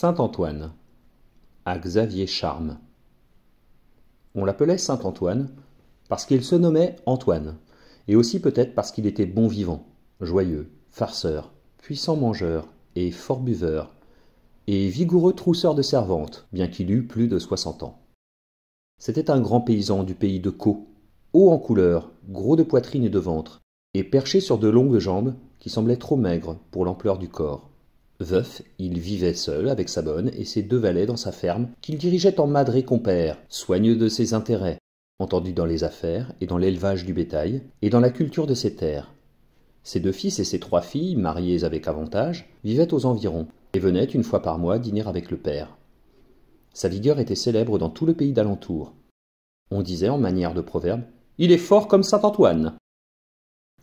Saint-Antoine à Xavier Charme. On l'appelait Saint-Antoine parce qu'il se nommait Antoine, et aussi peut-être parce qu'il était bon vivant, joyeux, farceur, puissant mangeur et fort buveur, et vigoureux trousseur de servantes, bien qu'il eût plus de soixante ans. C'était un grand paysan du pays de Caux, haut en couleur, gros de poitrine et de ventre, et perché sur de longues jambes qui semblaient trop maigres pour l'ampleur du corps. Veuf, il vivait seul avec sa bonne et ses deux valets dans sa ferme qu'il dirigeait en madré compère, soigneux de ses intérêts, entendu dans les affaires et dans l'élevage du bétail et dans la culture de ses terres. Ses deux fils et ses trois filles, mariées avec avantage, vivaient aux environs et venaient une fois par mois dîner avec le père. Sa vigueur était célèbre dans tout le pays d'alentour. On disait en manière de proverbe Il est fort comme saint Antoine.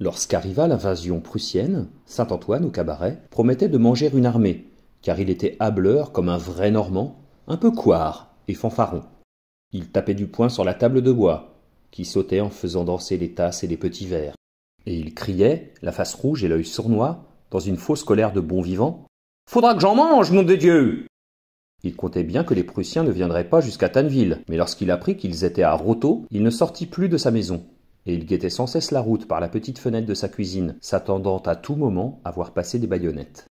Lorsqu'arriva l'invasion prussienne, Saint-Antoine, au cabaret, promettait de manger une armée, car il était hableur comme un vrai Normand, un peu couard et fanfaron. Il tapait du poing sur la table de bois, qui sautait en faisant danser les tasses et les petits verres. Et il criait, la face rouge et l'œil sournois, dans une fausse colère de bon vivant Faudra que j'en mange, nom de Dieu Il comptait bien que les Prussiens ne viendraient pas jusqu'à Tanneville, mais lorsqu'il apprit qu'ils étaient à Roto, il ne sortit plus de sa maison et il guettait sans cesse la route par la petite fenêtre de sa cuisine, s'attendant à tout moment à voir passer des baïonnettes.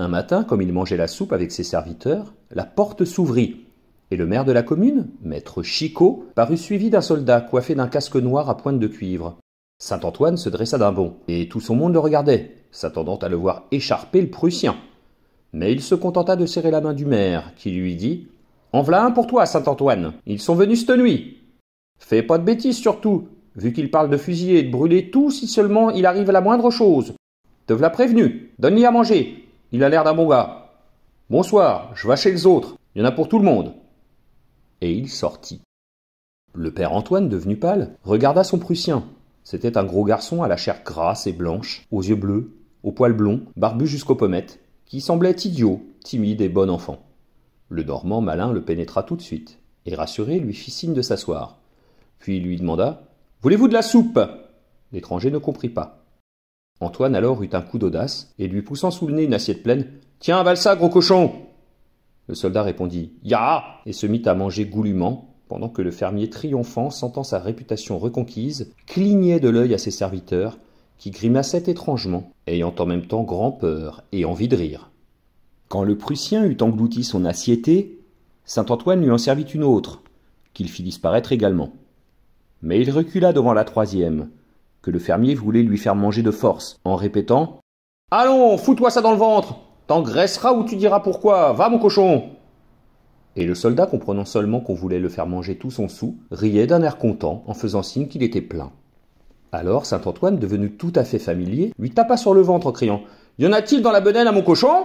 Un matin, comme il mangeait la soupe avec ses serviteurs, la porte s'ouvrit, et le maire de la commune, maître Chicot, parut suivi d'un soldat coiffé d'un casque noir à pointe de cuivre. Saint Antoine se dressa d'un bond, et tout son monde le regardait, s'attendant à le voir écharper le Prussien. Mais il se contenta de serrer la main du maire, qui lui dit. En v'là un pour toi, Saint Antoine. Ils sont venus cette nuit. Fais pas de bêtises surtout, vu qu'il parle de fusiller et de brûler tout si seulement il arrive à la moindre chose. Te v'là prévenu, donne-lui à manger, il a l'air d'un bon gars. Bonsoir, je vais chez les autres, il y en a pour tout le monde. Et il sortit. Le père Antoine, devenu pâle, regarda son Prussien. C'était un gros garçon à la chair grasse et blanche, aux yeux bleus, aux poils blonds, barbu jusqu'aux pommettes, qui semblait idiot, timide et bon enfant. Le dormant malin le pénétra tout de suite, et rassuré lui fit signe de s'asseoir puis lui demanda Voulez-vous de la soupe L'étranger ne comprit pas. Antoine alors eut un coup d'audace et lui poussant sous le nez une assiette pleine Tiens, avale ça, gros cochon Le soldat répondit Ya et se mit à manger goulûment, pendant que le fermier triomphant, sentant sa réputation reconquise, clignait de l'œil à ses serviteurs, qui grimaçaient étrangement, ayant en même temps grand peur et envie de rire. Quand le Prussien eut englouti son assiettée, Saint Antoine lui en servit une autre, qu'il fit disparaître également mais il recula devant la troisième, que le fermier voulait lui faire manger de force, en répétant Allons, fous-toi ça dans le ventre T'engraisseras ou tu diras pourquoi Va, mon cochon Et le soldat, comprenant seulement qu'on voulait le faire manger tout son sou, riait d'un air content en faisant signe qu'il était plein. Alors Saint-Antoine, devenu tout à fait familier, lui tapa sur le ventre en criant Y en a-t-il dans la benne à mon cochon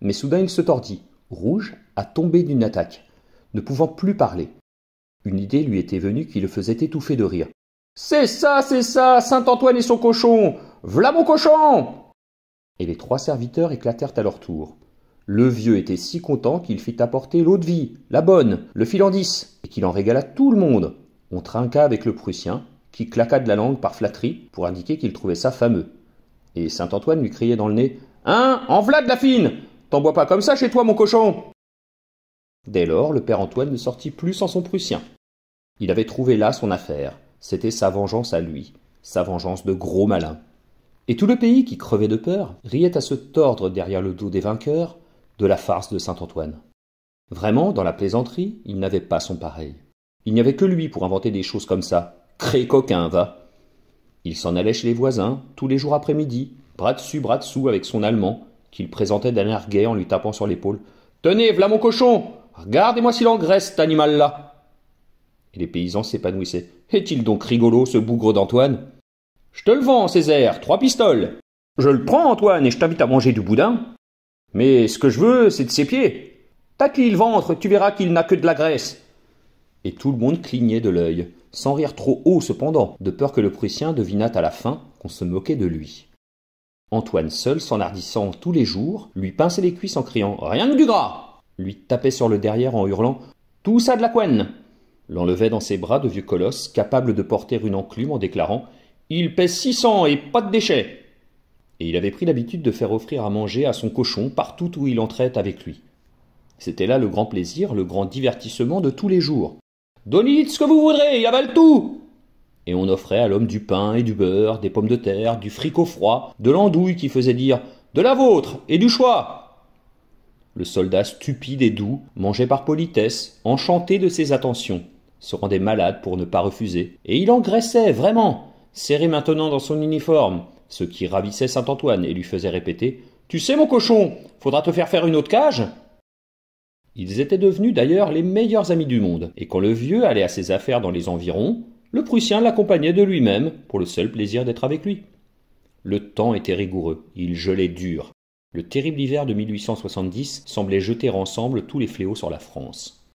Mais soudain il se tordit, rouge, à tomber d'une attaque. Ne pouvant plus parler, une idée lui était venue qui le faisait étouffer de rire. C'est ça, c'est ça, Saint-Antoine et son cochon V'là mon cochon Et les trois serviteurs éclatèrent à leur tour. Le vieux était si content qu'il fit apporter l'eau de vie, la bonne, le fil en et qu'il en régala tout le monde. On trinqua avec le Prussien, qui claqua de la langue par flatterie pour indiquer qu'il trouvait ça fameux. Et Saint-Antoine lui criait dans le nez Hein En v'là de la fine T'en bois pas comme ça chez toi, mon cochon Dès lors, le père Antoine ne sortit plus sans son Prussien. Il avait trouvé là son affaire. C'était sa vengeance à lui, sa vengeance de gros malin. Et tout le pays, qui crevait de peur, riait à se tordre derrière le dos des vainqueurs de la farce de Saint-Antoine. Vraiment, dans la plaisanterie, il n'avait pas son pareil. Il n'y avait que lui pour inventer des choses comme ça. Cré coquin, va Il s'en allait chez les voisins, tous les jours après-midi, bras dessus, bras dessous, avec son allemand, qu'il présentait d'un air gai en lui tapant sur l'épaule. Tenez, v'là mon cochon Regardez-moi s'il engraisse, cet animal-là les paysans s'épanouissaient. Est-il donc rigolo, ce bougre d'Antoine Je te le vends, Césaire, trois pistoles Je le prends, Antoine, et je t'invite à manger du boudin. Mais ce que je veux, c'est de ses pieds. Tâte-lui le ventre, tu verras qu'il n'a que de la graisse. Et tout le monde clignait de l'œil, sans rire trop haut cependant, de peur que le Prussien devinât à la fin qu'on se moquait de lui. Antoine seul, s'enhardissant tous les jours, lui pinçait les cuisses en criant Rien que du gras lui tapait sur le derrière en hurlant Tout ça de la couenne l'enlevait dans ses bras de vieux colosse, capable de porter une enclume en déclarant Il pèse cents et pas de déchets Et il avait pris l'habitude de faire offrir à manger à son cochon partout où il entrait avec lui. C'était là le grand plaisir, le grand divertissement de tous les jours. Donnez ce que vous voudrez, il avale tout Et on offrait à l'homme du pain et du beurre, des pommes de terre, du fricot froid, de l'andouille qui faisait dire De la vôtre et du choix le soldat stupide et doux mangeait par politesse, enchanté de ses attentions se rendait malade pour ne pas refuser, et il engraissait, vraiment, serré maintenant dans son uniforme, ce qui ravissait saint Antoine et lui faisait répéter. Tu sais, mon cochon, faudra te faire faire une autre cage. Ils étaient devenus d'ailleurs les meilleurs amis du monde, et quand le vieux allait à ses affaires dans les environs, le Prussien l'accompagnait de lui-même, pour le seul plaisir d'être avec lui. Le temps était rigoureux, il gelait dur. Le terrible hiver de 1870 semblait jeter ensemble tous les fléaux sur la France.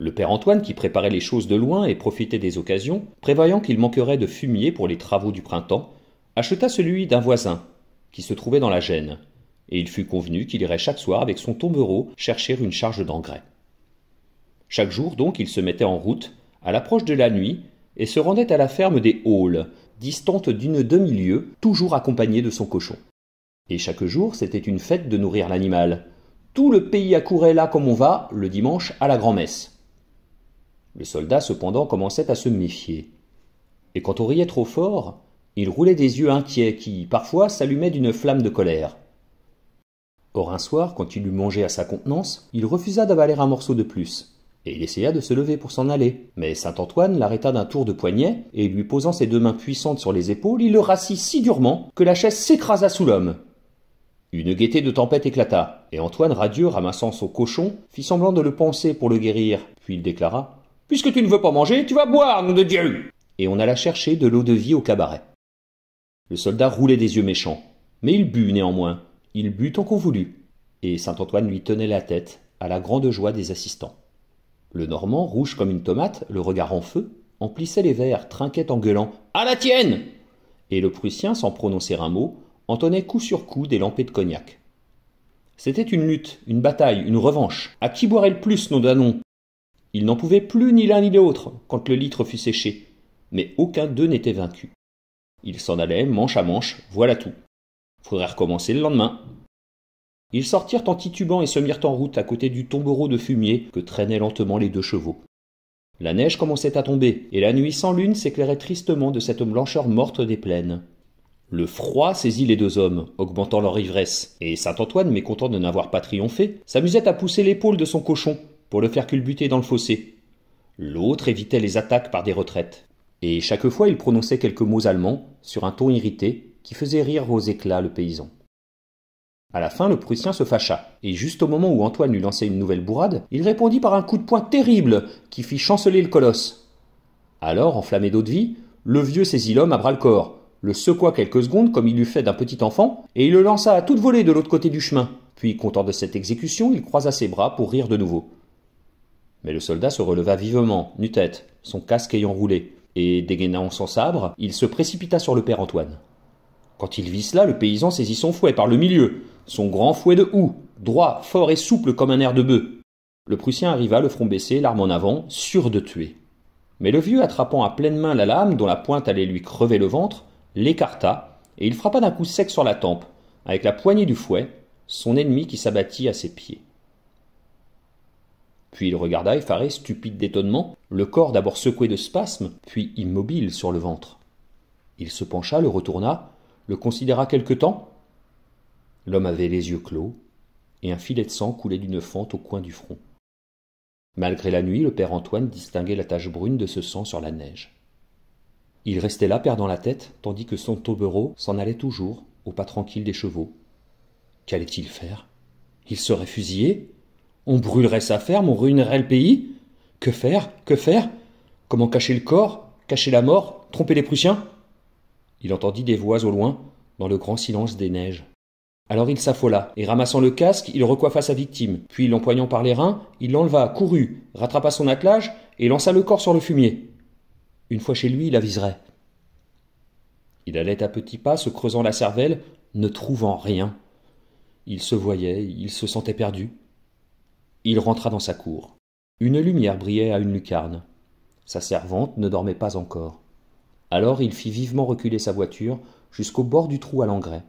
Le père Antoine, qui préparait les choses de loin et profitait des occasions, prévoyant qu'il manquerait de fumier pour les travaux du printemps, acheta celui d'un voisin, qui se trouvait dans la gêne, et il fut convenu qu'il irait chaque soir avec son tombereau chercher une charge d'engrais. Chaque jour donc il se mettait en route, à l'approche de la nuit, et se rendait à la ferme des Halles, distante d'une demi-lieue, toujours accompagné de son cochon. Et chaque jour c'était une fête de nourrir l'animal. Tout le pays accourait là comme on va, le dimanche, à la grand-messe. Le soldat, cependant commençait à se méfier. Et quand on riait trop fort, il roulait des yeux inquiets qui, parfois, s'allumaient d'une flamme de colère. Or un soir, quand il eut mangé à sa contenance, il refusa d'avaler un morceau de plus, et il essaya de se lever pour s'en aller. Mais saint Antoine l'arrêta d'un tour de poignet, et lui posant ses deux mains puissantes sur les épaules, il le rassit si durement que la chaise s'écrasa sous l'homme. Une gaieté de tempête éclata, et Antoine Radieux, ramassant son cochon, fit semblant de le panser pour le guérir, puis il déclara Puisque tu ne veux pas manger, tu vas boire, nom de Dieu Et on alla chercher de l'eau de vie au cabaret. Le soldat roulait des yeux méchants, mais il but néanmoins. Il but tant qu'on voulut. Et Saint-Antoine lui tenait la tête, à la grande joie des assistants. Le Normand, rouge comme une tomate, le regard en feu, emplissait les verres, trinquait en gueulant À la tienne Et le Prussien, sans prononcer un mot, entonnait coup sur coup des lampées de cognac. C'était une lutte, une bataille, une revanche. À qui boirait le plus, nom ils n'en pouvaient plus ni l'un ni l'autre quand le litre fut séché, mais aucun d'eux n'était vaincu. Ils s'en allaient manche à manche, voilà tout. Faudrait recommencer le lendemain. Ils sortirent en titubant et se mirent en route à côté du tombereau de fumier que traînaient lentement les deux chevaux. La neige commençait à tomber, et la nuit sans lune s'éclairait tristement de cette blancheur morte des plaines. Le froid saisit les deux hommes, augmentant leur ivresse, et saint Antoine, mécontent de n'avoir pas triomphé, s'amusait à pousser l'épaule de son cochon pour le faire culbuter dans le fossé. L'autre évitait les attaques par des retraites. Et chaque fois, il prononçait quelques mots allemands, sur un ton irrité, qui faisait rire aux éclats le paysan. À la fin, le Prussien se fâcha, et juste au moment où Antoine lui lançait une nouvelle bourrade, il répondit par un coup de poing terrible qui fit chanceler le colosse. Alors, enflammé d'eau-de-vie, le vieux saisit l'homme à bras-le-corps, le secoua quelques secondes comme il eût fait d'un petit enfant, et il le lança à toute volée de l'autre côté du chemin. Puis, content de cette exécution, il croisa ses bras pour rire de nouveau. Mais le soldat se releva vivement, nu-tête, son casque ayant roulé, et dégainant son sabre, il se précipita sur le père Antoine. Quand il vit cela, le paysan saisit son fouet par le milieu, son grand fouet de houx, droit, fort et souple comme un air de bœuf. Le Prussien arriva, le front baissé, l'arme en avant, sûr de tuer. Mais le vieux, attrapant à pleine main la lame dont la pointe allait lui crever le ventre, l'écarta, et il frappa d'un coup sec sur la tempe, avec la poignée du fouet, son ennemi qui s'abattit à ses pieds. Puis il regarda effaré, stupide d'étonnement, le corps d'abord secoué de spasmes, puis immobile sur le ventre. Il se pencha, le retourna, le considéra quelque temps. L'homme avait les yeux clos, et un filet de sang coulait d'une fente au coin du front. Malgré la nuit, le père Antoine distinguait la tache brune de ce sang sur la neige. Il restait là, perdant la tête, tandis que son taubereau s'en allait toujours, au pas tranquille des chevaux. Qu'allait-il faire Il serait fusillé on brûlerait sa ferme, on ruinerait le pays. Que faire Que faire Comment cacher le corps Cacher la mort Tromper les Prussiens Il entendit des voix au loin, dans le grand silence des neiges. Alors il s'affola, et ramassant le casque, il recoiffa sa victime, puis l'empoignant par les reins, il l'enleva, courut, rattrapa son attelage, et lança le corps sur le fumier. Une fois chez lui, il aviserait. Il allait à petits pas, se creusant la cervelle, ne trouvant rien. Il se voyait, il se sentait perdu. Il rentra dans sa cour. Une lumière brillait à une lucarne. Sa servante ne dormait pas encore. Alors il fit vivement reculer sa voiture jusqu'au bord du trou à l'engrais.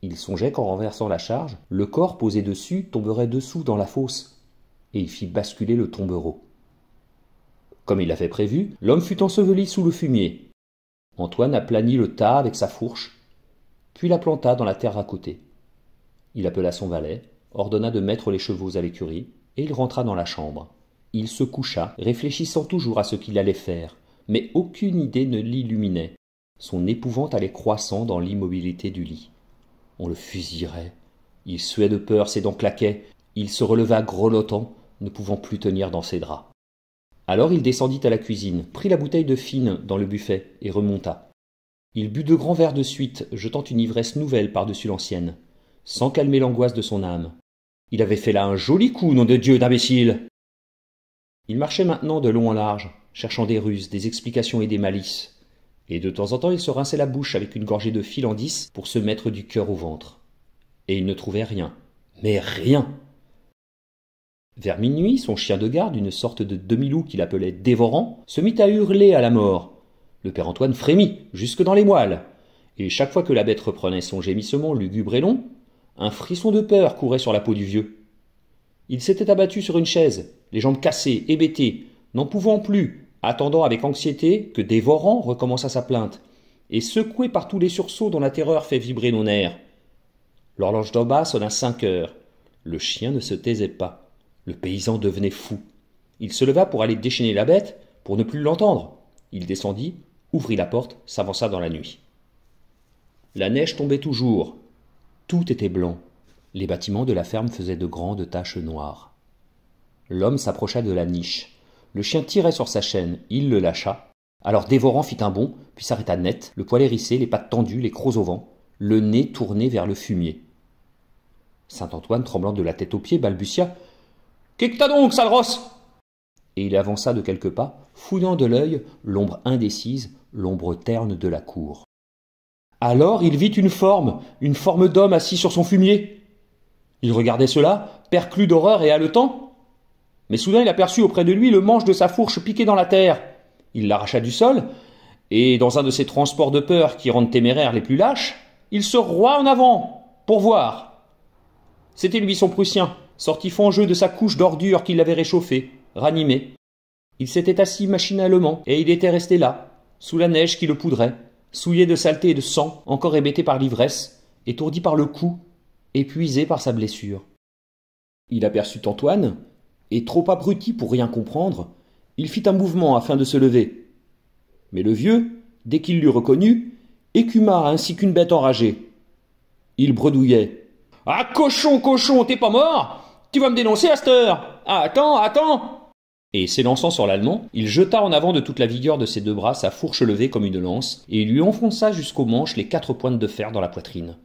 Il songeait qu'en renversant la charge, le corps posé dessus tomberait dessous dans la fosse, et il fit basculer le tombereau. Comme il l'avait prévu, l'homme fut enseveli sous le fumier. Antoine aplanit le tas avec sa fourche, puis la planta dans la terre à côté. Il appela son valet, ordonna de mettre les chevaux à l'écurie, et il rentra dans la chambre. Il se coucha, réfléchissant toujours à ce qu'il allait faire, mais aucune idée ne l'illuminait. Son épouvante allait croissant dans l'immobilité du lit. On le fusillerait. Il suait de peur, ses dents claquaient. Il se releva grelottant, ne pouvant plus tenir dans ses draps. Alors il descendit à la cuisine, prit la bouteille de fine dans le buffet et remonta. Il but de grands verres de suite, jetant une ivresse nouvelle par-dessus l'ancienne, sans calmer l'angoisse de son âme. Il avait fait là un joli coup, nom de Dieu d'imbécile. Il marchait maintenant de long en large, cherchant des ruses, des explications et des malices. Et de temps en temps il se rinçait la bouche avec une gorgée de fil en dix pour se mettre du cœur au ventre. Et il ne trouvait rien. Mais rien. Vers minuit, son chien de garde, une sorte de demi-loup qu'il appelait dévorant, se mit à hurler à la mort. Le père Antoine frémit, jusque dans les moelles. Et chaque fois que la bête reprenait son gémissement lugubre et long, un frisson de peur courait sur la peau du vieux. Il s'était abattu sur une chaise, les jambes cassées, hébétées, n'en pouvant plus, attendant avec anxiété que Dévorant recommençât sa plainte, et secoué par tous les sursauts dont la terreur fait vibrer nos nerfs. L'horloge d'en bas sonna cinq heures. Le chien ne se taisait pas. Le paysan devenait fou. Il se leva pour aller déchaîner la bête, pour ne plus l'entendre. Il descendit, ouvrit la porte, s'avança dans la nuit. La neige tombait toujours, tout était blanc. Les bâtiments de la ferme faisaient de grandes taches noires. L'homme s'approcha de la niche. Le chien tirait sur sa chaîne, il le lâcha. Alors Dévorant fit un bond, puis s'arrêta net, le poil hérissé, les pattes tendues, les crocs au vent, le nez tourné vers le fumier. Saint Antoine, tremblant de la tête aux pieds, balbutia. Qu'est que t'as donc, sale Et il avança de quelques pas, fouillant de l'œil l'ombre indécise, l'ombre terne de la cour. Alors il vit une forme, une forme d'homme assis sur son fumier. Il regardait cela, perclus d'horreur et haletant. Mais soudain il aperçut auprès de lui le manche de sa fourche piqué dans la terre. Il l'arracha du sol, et dans un de ces transports de peur qui rendent téméraires les plus lâches, il se roi en avant, pour voir. C'était lui son Prussien, sorti fangeux de sa couche d'ordure qui l'avait réchauffée, ranimé. Il s'était assis machinalement, et il était resté là, sous la neige qui le poudrait souillé de saleté et de sang, encore hébété par l'ivresse, étourdi par le coup, épuisé par sa blessure. Il aperçut Antoine, et trop abruti pour rien comprendre, il fit un mouvement afin de se lever. Mais le vieux, dès qu'il l'eut reconnu, écuma ainsi qu'une bête enragée. Il bredouillait. Ah, cochon, cochon, t'es pas mort Tu vas me dénoncer à cette heure ah, Attends, attends et s'élançant sur l'Allemand, il jeta en avant de toute la vigueur de ses deux bras sa fourche levée comme une lance, et lui enfonça jusqu'aux manches les quatre pointes de fer dans la poitrine.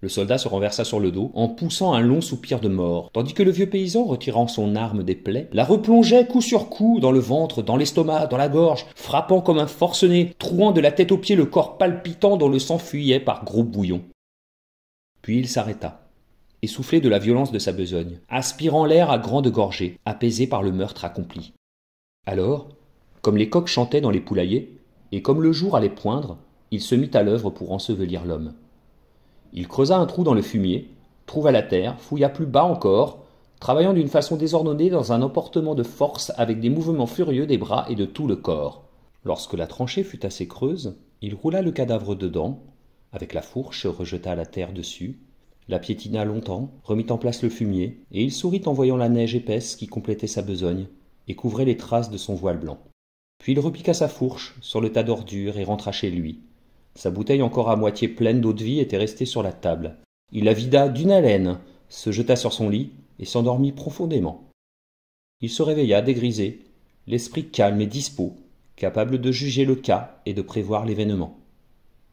Le soldat se renversa sur le dos en poussant un long soupir de mort, tandis que le vieux paysan, retirant son arme des plaies, la replongeait coup sur coup dans le ventre, dans l'estomac, dans la gorge, frappant comme un forcené, trouant de la tête aux pieds le corps palpitant dont le sang fuyait par gros bouillons. Puis il s'arrêta soufflé de la violence de sa besogne, aspirant l'air à grandes gorgées, apaisé par le meurtre accompli. Alors, comme les coqs chantaient dans les poulaillers, et comme le jour allait poindre, il se mit à l'œuvre pour ensevelir l'homme. Il creusa un trou dans le fumier, trouva la terre, fouilla plus bas encore, travaillant d'une façon désordonnée dans un emportement de force avec des mouvements furieux des bras et de tout le corps. Lorsque la tranchée fut assez creuse, il roula le cadavre dedans, avec la fourche rejeta la terre dessus, la piétina longtemps, remit en place le fumier, et il sourit en voyant la neige épaisse qui complétait sa besogne, et couvrait les traces de son voile blanc. Puis il repiqua sa fourche sur le tas d'ordures et rentra chez lui. Sa bouteille encore à moitié pleine d'eau-de-vie était restée sur la table. Il la vida d'une haleine, se jeta sur son lit et s'endormit profondément. Il se réveilla dégrisé, l'esprit calme et dispos, capable de juger le cas et de prévoir l'événement.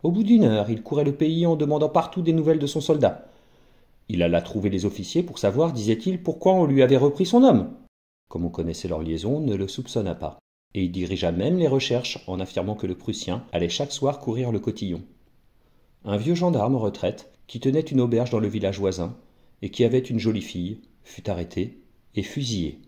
Au bout d'une heure, il courait le pays en demandant partout des nouvelles de son soldat. Il alla trouver les officiers pour savoir, disait-il, pourquoi on lui avait repris son homme. Comme on connaissait leur liaison, ne le soupçonna pas, et il dirigea même les recherches en affirmant que le Prussien allait chaque soir courir le cotillon. Un vieux gendarme en retraite, qui tenait une auberge dans le village voisin, et qui avait une jolie fille, fut arrêté et fusillé.